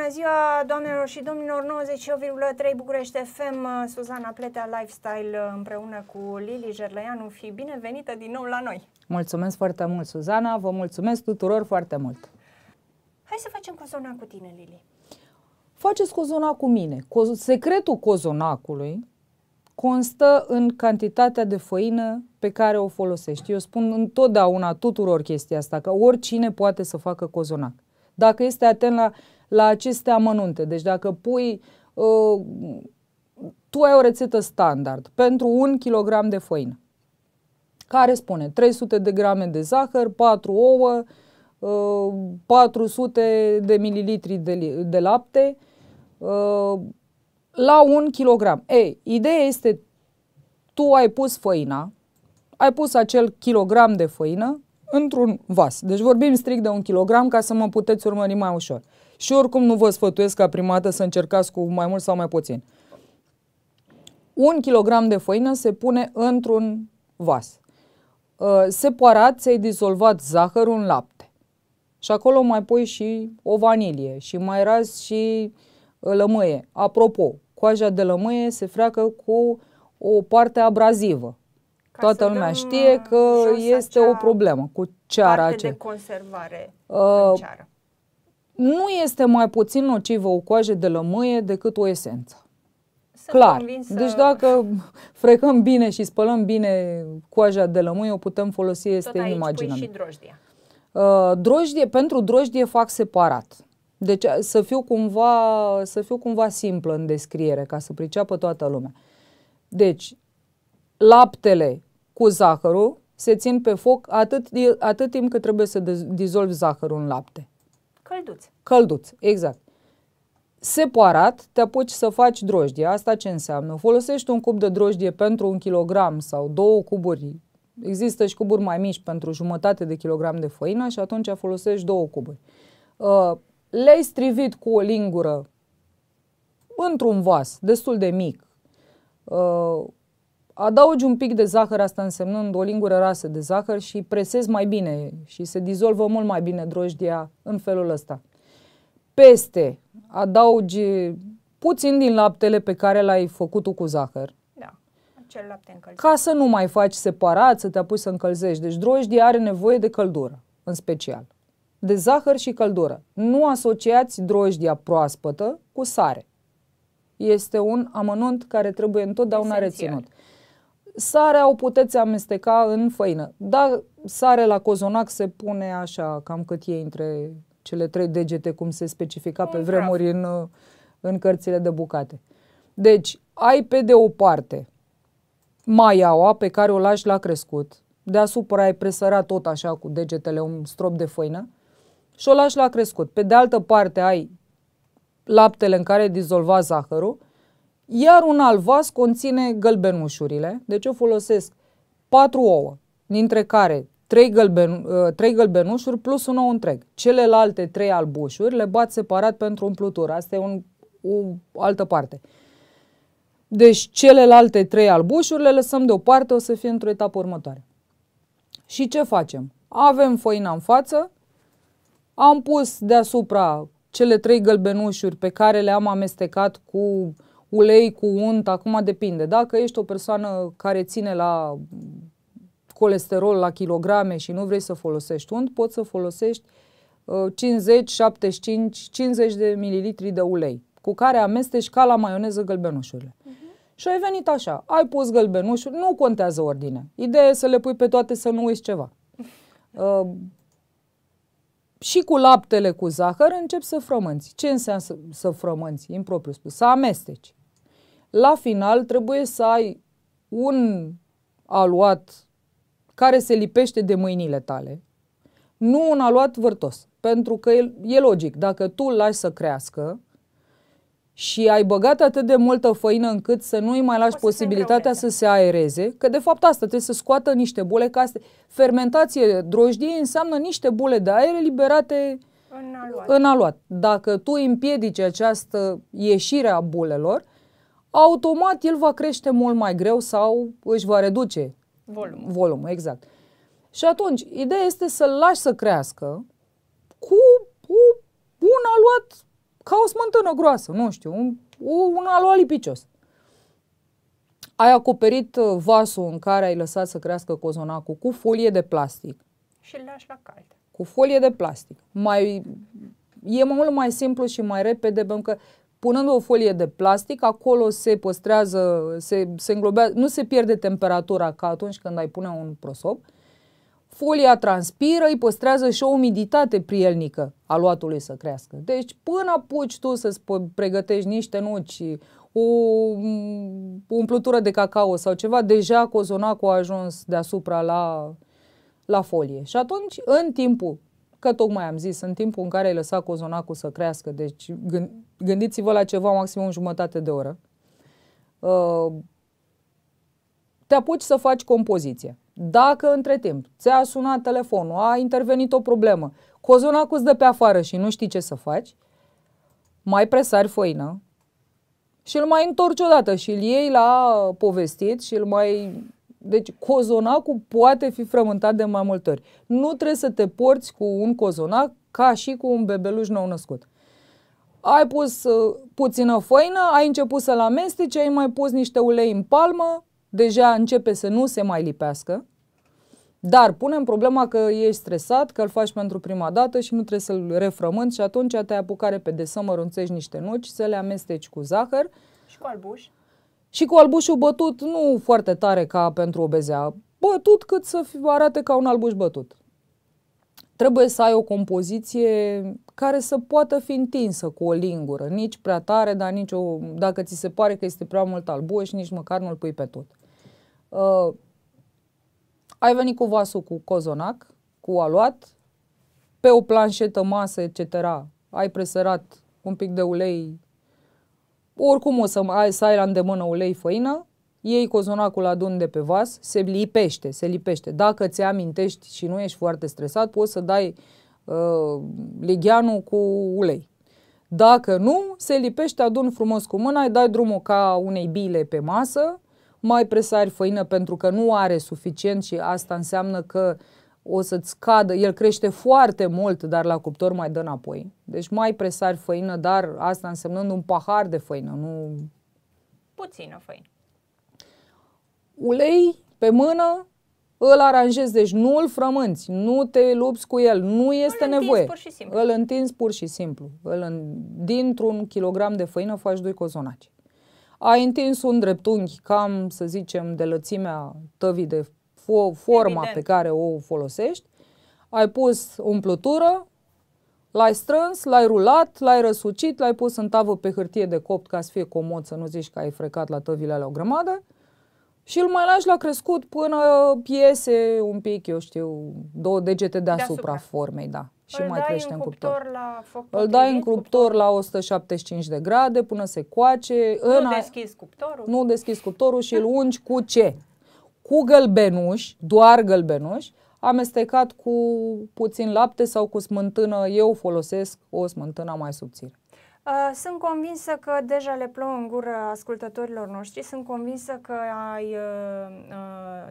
Bună ziua, doamnelor și domnilor, 98,3 București FM, uh, Suzana Pletea Lifestyle uh, împreună cu Lili Jerleianu, fi binevenită din nou la noi. Mulțumesc foarte mult, Suzana, vă mulțumesc tuturor foarte mult. Hai să facem cozonac cu tine, Lili. Faceți cozonac cu mine. Secretul cozonacului constă în cantitatea de făină pe care o folosești. Eu spun întotdeauna tuturor chestia asta, că oricine poate să facă cozonac. Dacă este atent la la aceste amănunte. Deci dacă pui, uh, tu ai o rețetă standard pentru un kilogram de făină, care spune 300 de grame de zahăr, 4 ouă, 400 uh, de mililitri de, lapte, uh, la un kilogram. Ei, ideea este, tu ai pus făina, ai pus acel kilogram de făină într-un vas. Deci vorbim strict de un kilogram ca să mă puteți urmări mai ușor. Și oricum nu vă sfătuiesc ca primată să încercați cu mai mult sau mai puțin. Un kilogram de făină se pune într-un vas. Uh, separat ți-ai dizolvat zahărul în lapte. Și acolo mai pui și o vanilie și mai ras și uh, lămâie. Apropo, coaja de lămâie se freacă cu o parte abrazivă. Ca Toată lumea uh, știe că este o problemă cu ceara aceea. de conservare uh, în ceară nu este mai puțin nocivă o coajă de lămâie decât o esență. Sunt Clar. Convinsă... Deci dacă frecăm bine și spălăm bine coaja de lămâie, o putem folosi, este Tot aici inimaginabil. Pui și drojdia. Uh, drojdie, pentru drojdie fac separat. Deci uh, să fiu, cumva, să fiu cumva simplă în descriere, ca să priceapă toată lumea. Deci, laptele cu zahărul se țin pe foc atât, atât timp cât trebuie să dizolvi zahărul în lapte. Călduț. Călduț, exact. Separat te apuci să faci drojdie. Asta ce înseamnă? Folosești un cub de drojdie pentru un kilogram sau două cuburi. Există și cuburi mai mici pentru jumătate de kilogram de făină și atunci folosești două cuburi. Uh, le-ai strivit cu o lingură într-un vas destul de mic. Uh, adaugi un pic de zahăr, asta însemnând o lingură rasă de zahăr și presezi mai bine și se dizolvă mult mai bine drojdia în felul ăsta. Peste adaugi puțin din laptele pe care l-ai făcut tu cu zahăr. Da, acel lapte încălzit. Ca să nu mai faci separat, să te apuci să încălzești. Deci drojdia are nevoie de căldură, în special. De zahăr și căldură. Nu asociați drojdia proaspătă cu sare. Este un amănunt care trebuie întotdeauna Esențial. reținut. Sarea o puteți amesteca în făină, dar sare la cozonac se pune așa, cam cât e între cele trei degete, cum se specifica pe mm, vremuri în, în cărțile de bucate. Deci, ai pe de o parte maiaua pe care o lași la crescut, deasupra ai presărat tot așa cu degetele un strop de făină și o lași la crescut. Pe de altă parte ai laptele în care dizolva zahărul iar un alt vas conține gălbenușurile, deci eu folosesc 4 ouă, dintre care 3, gălben, 3 ă, gălbenușuri plus un ou întreg. Celelalte 3 albușuri le bat separat pentru umplutură. Asta e un, o altă parte. Deci celelalte 3 albușuri le lăsăm deoparte, o să fie într-o etapă următoare. Și ce facem? Avem făina în față, am pus deasupra cele trei gălbenușuri pe care le-am amestecat cu uh, ulei cu unt, acum depinde. Dacă ești o persoană care ține la colesterol la kilograme și nu vrei să folosești unt, poți să folosești 50, 75, 50 de mililitri de ulei, cu care amesteci ca la maioneză gălbenușurile. Uh-huh. Mhm. Și ai venit așa, ai pus gălbenușuri, nu contează ordine. Ideea e să le pui pe toate să nu uiți ceva. Uh, și cu laptele cu zahăr încep să frămânți. Ce înseamnă să, să frămânți? Impropriu spus, să amesteci la final trebuie să ai un aluat care se lipește de mâinile tale, nu un aluat vârtos. Pentru că e, e logic, dacă tu îl lași să crească și ai băgat atât de multă făină încât să nu-i mai lași posibilitatea să se aereze, că de fapt asta trebuie să scoată niște bule ca astea. Fermentație drojdie înseamnă niște bule de aer eliberate în aluat. În aluat. Dacă tu împiedici această ieșire a bulelor, automat el va crește mult mai greu sau își va reduce volumul. volumul exact. Și atunci, ideea este să-l lași să crească cu, cu un aluat ca o smântână groasă, nu știu, un, un aluat lipicios. Ai acoperit uh, vasul în care ai lăsat să crească cozonacul cu folie de plastic. Și îl lași la cald. Cu folie de plastic. Mai, e mult mai simplu și mai repede, pentru că punând o folie de plastic, acolo se păstrează, se, se înglobează, nu se pierde temperatura ca atunci când ai pune un prosop. Folia transpiră, îi păstrează și o umiditate prielnică a luatului să crească. Deci până apuci tu să pregătești niște nuci, o mm, umplutură de cacao sau ceva, deja cozonacul a ajuns deasupra la, la folie. Și atunci, în timpul că tocmai am zis, în timpul în care ai lăsat cozonacul să crească, deci gând, gândiți-vă la ceva în jumătate de oră, uh, te apuci să faci compoziție. Dacă între timp ți-a sunat telefonul, a intervenit o problemă, cozonacul îți dă pe afară și nu știi ce să faci, mai presari făină și îl mai întorci odată și îl iei la povestit și îl mai deci cozonacul poate fi frământat de mai multe ori. Nu trebuie să te porți cu un cozonac ca și cu un bebeluș nou născut. Ai pus uh, puțină făină, ai început să-l amesteci, ai mai pus niște ulei în palmă, deja începe să nu se mai lipească. Dar punem problema că ești stresat, că îl faci pentru prima dată și nu trebuie să-l refrământi și atunci te apucare pe să mărunțești niște nuci, să le amesteci cu zahăr. Și cu albuș și cu albușul bătut, nu foarte tare ca pentru obezea, bătut cât să arate ca un albuș bătut. Trebuie să ai o compoziție care să poată fi întinsă cu o lingură, nici prea tare, dar nici o, dacă ți se pare că este prea mult albuș, nici măcar nu-l pui pe tot. Uh, ai venit cu vasul cu cozonac, cu aluat, pe o planșetă, masă, etc. Ai presărat un pic de ulei oricum o să, ai, să ai la îndemână ulei, făină, iei cozonacul adun de pe vas, se lipește, se lipește. Dacă ți amintești și nu ești foarte stresat, poți să dai uh, legheanul cu ulei. Dacă nu, se lipește, adun frumos cu mâna, îi dai drumul ca unei bile pe masă, mai presari făină pentru că nu are suficient și asta înseamnă că uh, o să-ți scadă, el crește foarte mult, dar la cuptor mai dă înapoi. Deci mai presari făină, dar asta însemnând un pahar de făină, nu... Puțină făină. Ulei pe mână, îl aranjezi, deci nu îl frămânți, nu te lupți cu el, nu este îl nevoie. Pur și simplu. Îl întinzi pur și simplu. Îl în... Dintr-un kilogram de făină faci doi cozonaci. Ai întins un dreptunghi cam, să zicem, de lățimea tăvii de fo- forma Evident. pe care o folosești, ai pus umplutură, l-ai strâns, l-ai rulat, l-ai răsucit, l-ai pus în tavă pe hârtie de copt ca să fie comod, să nu zici că ai frecat la tăvile la o grămadă și îl mai lași la crescut până piese un pic, eu știu, două degete deasupra, deasupra. formei, da. Și îl mai crește în cuptor. cuptor. La foc îl dai în cuptor, cuptor la 175 de grade până se coace. Nu în deschizi cuptorul. Nu deschizi cuptorul și îl ungi cu ce? cu gălbenuș, doar gălbenuș, amestecat cu puțin lapte sau cu smântână. Eu folosesc o smântână mai subțire. Sunt convinsă că deja le plouă în gură ascultătorilor noștri, sunt convinsă că ai uh,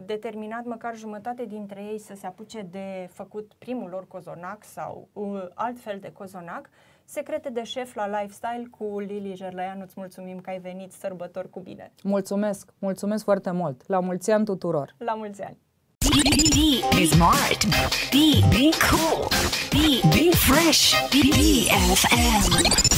determinat măcar jumătate dintre ei să se apuce de făcut primul lor cozonac sau uh, alt fel de cozonac. Uh, Secrete de șef la Lifestyle cu Lili Jerlaian. Îți mulțumim că ai venit, sărbători cu bine! Mulțumesc! Mulțumesc foarte mult! La mulți ani tuturor! La mulți ani! Be smart, be, be cool, be, be fresh, be